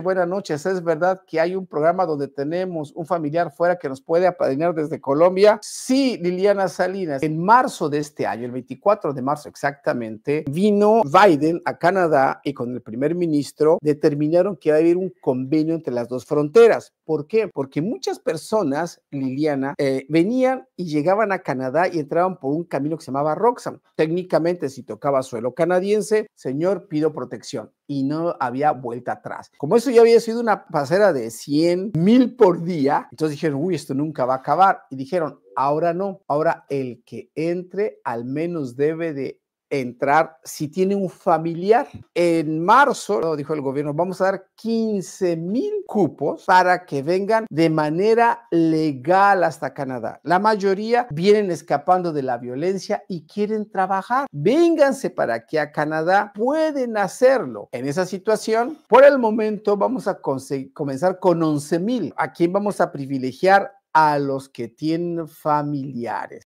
buenas noches. ¿Es verdad que hay un programa donde tenemos un familiar fuera que nos puede apadrinar desde Colombia? Sí, Liliana Salinas. En marzo de este año, el 24 de marzo exactamente, vino Biden a Canadá y con el primer ministro determinaron que iba a haber un convenio entre las dos fronteras. ¿Por qué? Porque muchas personas, Liliana, eh, venían y llegaban a Canadá y entraban por un camino que se llamaba Roxham. Técnicamente, si tocaba suelo canadiense, señor, pido protección. Y no había vuelta atrás. Como es eso ya había sido una pasera de 100 mil por día. Entonces dijeron, uy, esto nunca va a acabar. Y dijeron, ahora no, ahora el que entre al menos debe de entrar si tiene un familiar. En marzo, dijo el gobierno, vamos a dar 15 mil cupos para que vengan de manera legal hasta Canadá. La mayoría vienen escapando de la violencia y quieren trabajar. Vénganse para que a Canadá, pueden hacerlo. En esa situación, por el momento vamos a comenzar con 11 mil. ¿A quién vamos a privilegiar? a los que tienen familiares.